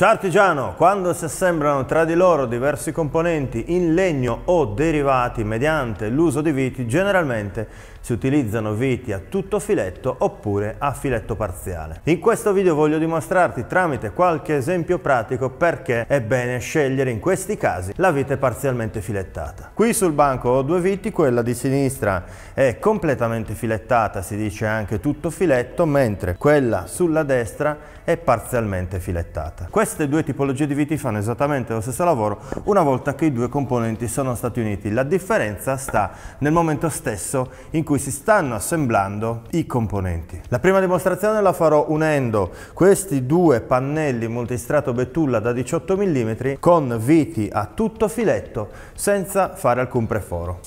Ciao artigiano, quando si assemblano tra di loro diversi componenti in legno o derivati mediante l'uso di viti, generalmente si utilizzano viti a tutto filetto oppure a filetto parziale. In questo video voglio dimostrarti tramite qualche esempio pratico perché è bene scegliere in questi casi la vite parzialmente filettata. Qui sul banco ho due viti, quella di sinistra è completamente filettata, si dice anche tutto filetto, mentre quella sulla destra è parzialmente filettata. Queste due tipologie di viti fanno esattamente lo stesso lavoro una volta che i due componenti sono stati uniti. La differenza sta nel momento stesso in cui si stanno assemblando i componenti. La prima dimostrazione la farò unendo questi due pannelli multistrato betulla da 18 mm con viti a tutto filetto senza fare alcun preforo.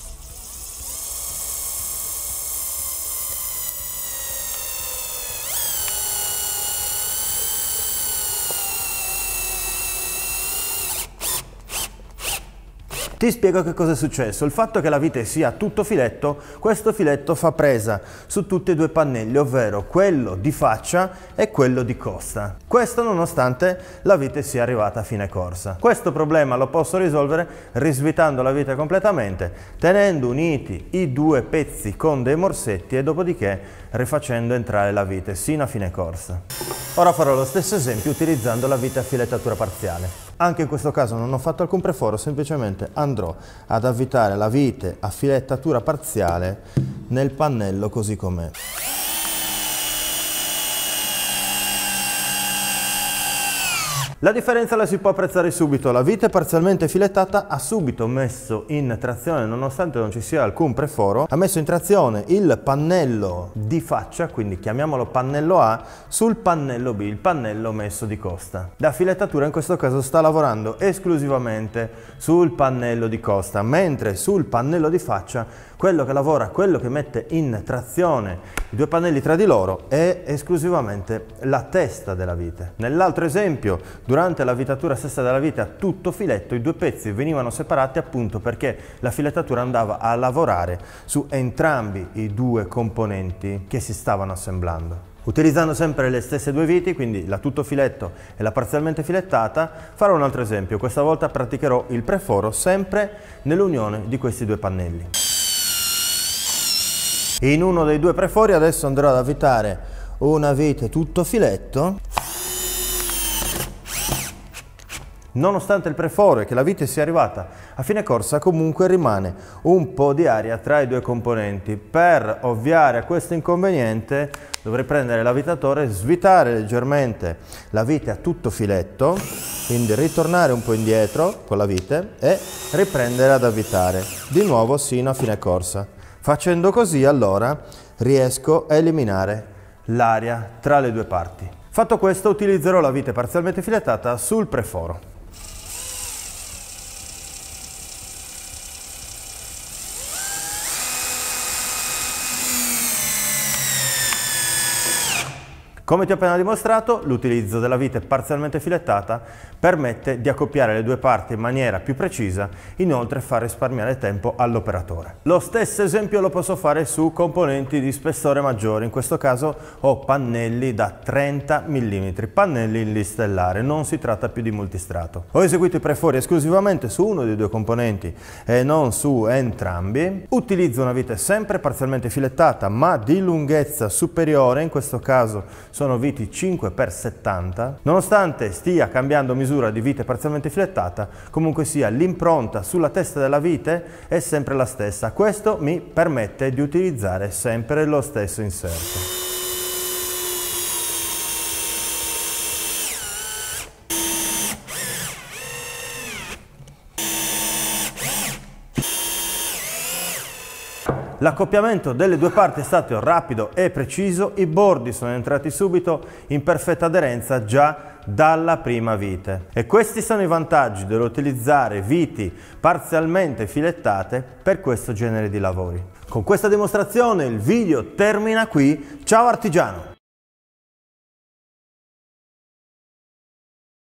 Ti spiego che cosa è successo. Il fatto che la vite sia tutto filetto, questo filetto fa presa su tutti e due i pannelli, ovvero quello di faccia e quello di costa. Questo nonostante la vite sia arrivata a fine corsa. Questo problema lo posso risolvere risvitando la vite completamente, tenendo uniti i due pezzi con dei morsetti e dopodiché rifacendo entrare la vite sino a fine corsa. Ora farò lo stesso esempio utilizzando la vite a filettatura parziale. Anche in questo caso non ho fatto alcun preforo, semplicemente andrò ad avvitare la vite a filettatura parziale nel pannello così com'è. La differenza la si può apprezzare subito, la vite parzialmente filettata ha subito messo in trazione, nonostante non ci sia alcun preforo, ha messo in trazione il pannello di faccia, quindi chiamiamolo pannello A, sul pannello B, il pannello messo di costa. La filettatura in questo caso sta lavorando esclusivamente sul pannello di costa, mentre sul pannello di faccia quello che lavora, quello che mette in trazione i due pannelli tra di loro è esclusivamente la testa della vite. Nell'altro esempio, due Durante la vitatura stessa della vite a tutto filetto i due pezzi venivano separati appunto perché la filettatura andava a lavorare su entrambi i due componenti che si stavano assemblando. Utilizzando sempre le stesse due viti, quindi la tutto filetto e la parzialmente filettata, farò un altro esempio. Questa volta praticherò il preforo sempre nell'unione di questi due pannelli. In uno dei due prefori adesso andrò ad avvitare una vite tutto filetto Nonostante il preforo e che la vite sia arrivata a fine corsa, comunque rimane un po' di aria tra i due componenti. Per ovviare a questo inconveniente dovrei prendere l'avvitatore, svitare leggermente la vite a tutto filetto, quindi ritornare un po' indietro con la vite e riprendere ad avvitare, di nuovo sino a fine corsa. Facendo così allora riesco a eliminare l'aria tra le due parti. Fatto questo utilizzerò la vite parzialmente filettata sul preforo. Come ti ho appena dimostrato, l'utilizzo della vite parzialmente filettata permette di accoppiare le due parti in maniera più precisa, inoltre fa risparmiare tempo all'operatore. Lo stesso esempio lo posso fare su componenti di spessore maggiore, in questo caso ho pannelli da 30 mm, pannelli in listellare, non si tratta più di multistrato. Ho eseguito i prefori esclusivamente su uno dei due componenti e non su entrambi. Utilizzo una vite sempre parzialmente filettata ma di lunghezza superiore, in questo caso sono viti 5 x 70. Nonostante stia cambiando misura di vite parzialmente filettata, comunque sia l'impronta sulla testa della vite è sempre la stessa. Questo mi permette di utilizzare sempre lo stesso inserto. L'accoppiamento delle due parti è stato rapido e preciso, i bordi sono entrati subito in perfetta aderenza già dalla prima vite. E questi sono i vantaggi dell'utilizzare viti parzialmente filettate per questo genere di lavori. Con questa dimostrazione il video termina qui. Ciao artigiano!